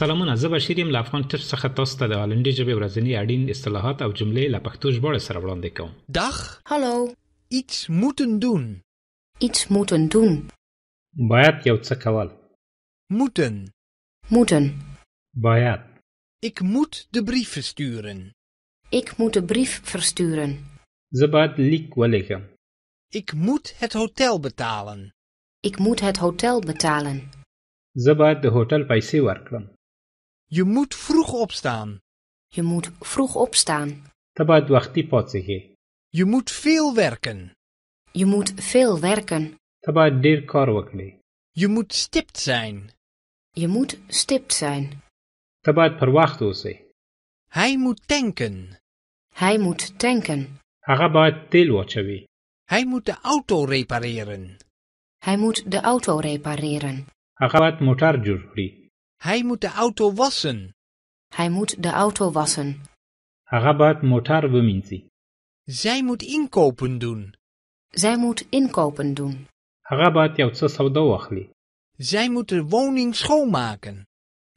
سلامونه زه بشیر یم له افغان ټر څخه تاسو ته د هالندي ژبې ورځنی اړین اصطلاحات او جملې له پښتو سره dag hallo iets moeten doen iets moeten doen باید یو څه moeten moeten باید Ik moet de brief versturen. Ik moet de brief versturen. Ze baat Ik moet het hotel betalen. Ik moet het hotel betalen. Ze de hotel bij werken. Je moet vroeg opstaan. Je moet vroeg opstaan. Tabat وقتی Je moet veel werken. Je moet veel werken. Tabat dir Je moet stipt zijn. Je moet stipt zijn. Tabat Hij moet tanken. Hij moet tanken. هغه باید Hij moet de auto repareren. Hij moet de auto repareren. هغه moet. Hij moet de auto wassen. Hij moet de auto wassen. Rabat motar beminzi. Zij moet inkopen doen. Zij moet inkopen doen. Rabat jautsa jouw Zij moet de woning schoonmaken.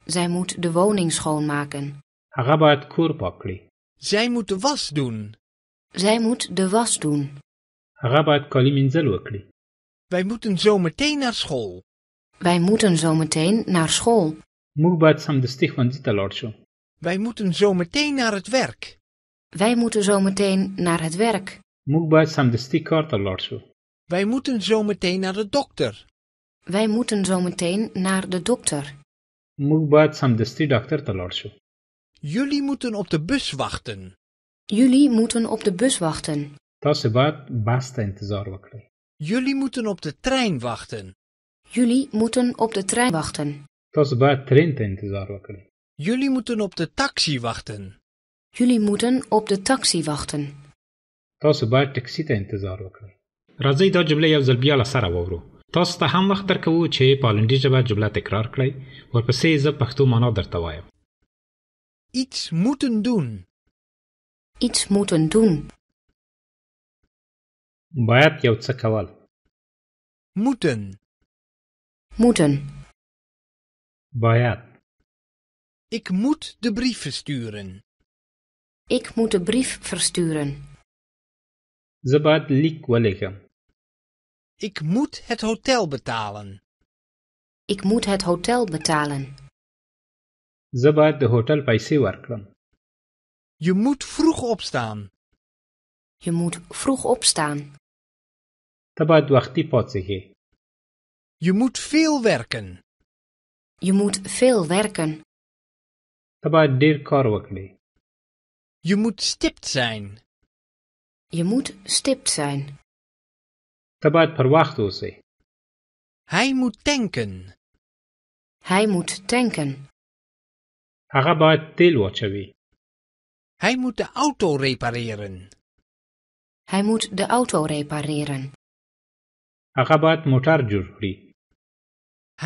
Zij moet de woning schoonmaken. Rabat kurpakli. koerpakli. Zij moet de was doen. Zij moet de was doen. Rabat moet Wij moeten zo meteen naar school. Wij moeten zo meteen naar school. موږ sam de ښوونځي van dit Wij moeten zo meteen naar het werk. Wij moeten zo meteen naar het werk. موږ sam de کار ته Wij moeten zo meteen naar de dokter. Wij moeten zo meteen naar de dokter. موږ sam de ډاکټر ته Jullie moeten op de bus wachten. Jullie moeten op de bus wachten. تاسو باید بس ته Jullie moeten op de trein wachten. Jullie moeten op de trein wachten. تاسو باید ترین ته انتظار وکړئ. Jullie moeten op de taxi wachten. Jullie moeten op de taxi wachten. تاسو باید ټکسي ته انتظار وکړئ. راځئ دا جمله یو ځل بیا له سره واورو. تاسو ته هم وخت درکوو چې په هالنډي ژبه جمله تکرار کړئ ورپسې زه پښتو معنا درته وایم. Iets moeten doen. Iets moeten doen. باید یو څه کول. Moeten. Moeten. باید Ik moet de brief versturen. Ik moet de brief versturen. زه باید Ik moet het hotel betalen. Ik moet het hotel betalen. زه de hotel هوټل پیسې werken. Je moet vroeg opstaan. Je moet vroeg opstaan. ته باید وختي Je moet veel werken. Je moet veel werken. ته dir ډیر Je moet stipt zijn. Je moet stipt zijn. ته باید Hij moet tanken. Hij moet tanken. هغه باید Hij moet de auto repareren. Hij moet de auto repareren. هغه باید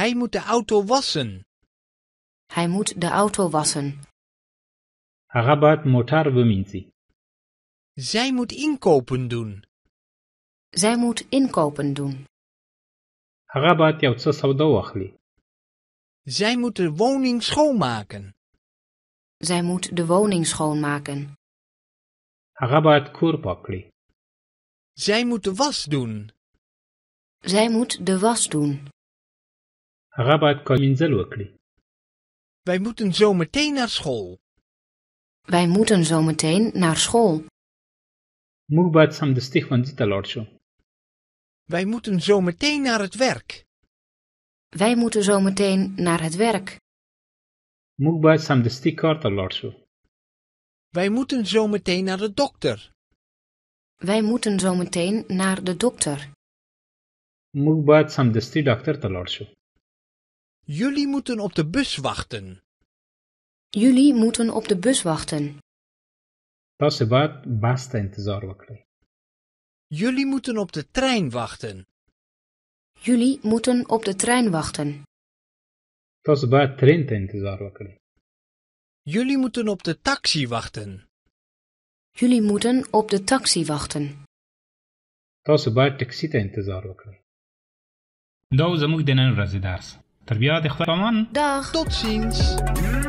hij moet de auto wassen. Hij moet de auto wassen. Rabat باید Zij moet inkopen doen. Zij moet inkopen doen. Rabat Zij moet de woning schoonmaken. Zij moet de woning schoonmaken. Rabat Zij moet de was doen. Zij moet de was doen. هغه Wij moeten zo meteen naar school. Wij moeten zo meteen naar school. موږ sam de ښوونځي van لاړ Wij moeten zo meteen naar het werk. Wij moeten zo meteen naar het werk. موږ sam de کار ته Wij moeten zo meteen naar de dokter. Wij moeten zo meteen naar de dokter. موږ sam de ډاکټر ته Jullie moeten op de bus wachten. Jullie moeten op de bus wachten. Passe باید بس ته انتظار Jullie moeten op de trein wachten. Jullie moeten op de trein wachten. Passe باید trein ته انتظار Jullie moeten op de taxi wachten. Jullie moeten op de taxi wachten. Passe باید taxi te انتظار وکړئ دا زموږ denen Terwijl dat Tarbiyat ehtaraman. Dag. Tot ziens.